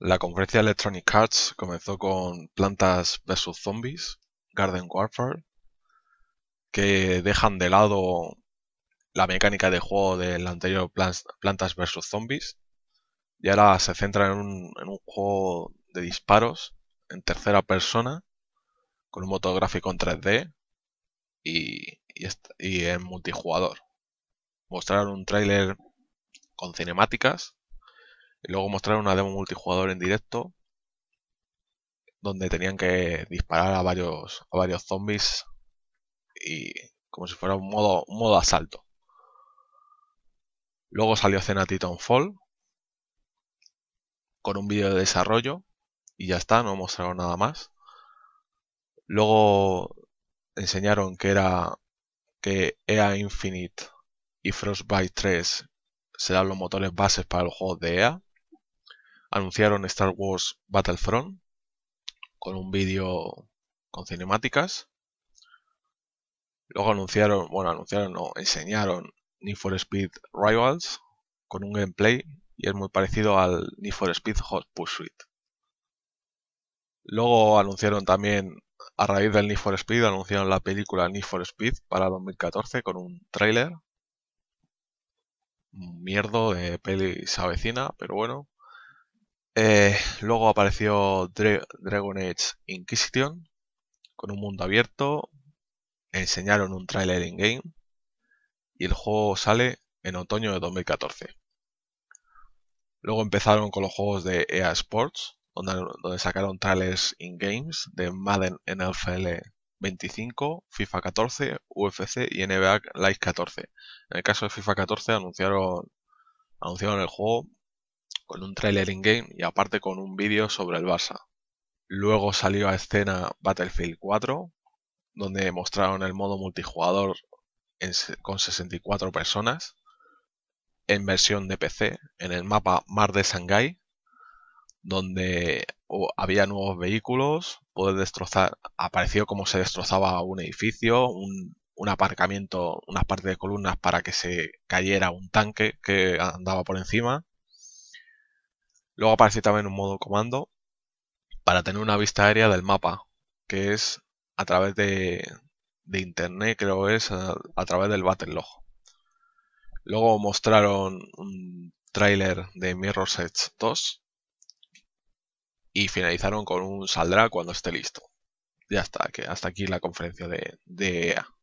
La conferencia Electronic Arts comenzó con Plantas vs Zombies, Garden Warfare, que dejan de lado la mecánica de juego del anterior Plantas vs Zombies y ahora se centra en un, juego de disparos en tercera persona con un motor gráfico en 3D y, y en multijugador. Mostraron un tráiler con cinemáticas Luego mostraron una demo multijugador en directo donde tenían que disparar a varios, a varios zombies y como si fuera un modo, modo asalto. Luego salió Cena Fall, con un vídeo de desarrollo y ya está, no mostraron nada más. Luego enseñaron que era que EA Infinite y Frostbite 3 serán los motores bases para el juego de EA anunciaron Star Wars Battlefront con un vídeo con cinemáticas. Luego anunciaron, bueno, anunciaron, no, enseñaron Need for Speed Rivals con un gameplay y es muy parecido al Need for Speed Hot Pursuit. Luego anunciaron también, a raíz del Need for Speed, anunciaron la película Need for Speed para 2014 con un tráiler. Mierdo de peli se avecina, pero bueno. Eh, luego apareció Dragon Age Inquisition con un mundo abierto. Enseñaron un trailer in-game y el juego sale en otoño de 2014. Luego empezaron con los juegos de EA Sports, donde, sacaron trailers in-games de Madden NFL 25, FIFA 14, UFC y NBA Live 14. En el caso de FIFA 14 anunciaron, anunciaron el juego con un trailer in-game y aparte con un vídeo sobre el Barça. Luego salió a escena Battlefield 4, donde mostraron el modo multijugador con 64 personas, en versión de PC, en el mapa Mar de Shanghái, donde había nuevos vehículos, poder destrozar, apareció como se destrozaba un edificio, un, un aparcamiento, unas partes de columnas para que se cayera un tanque que andaba por encima, Luego aparece también un modo comando para tener una vista aérea del mapa, que es a través de, internet, creo es a, través del Battlelog. Luego mostraron un trailer de Mirror's Edge 2 y finalizaron con un saldrá cuando esté listo. Ya está, que hasta aquí la conferencia de, de EA.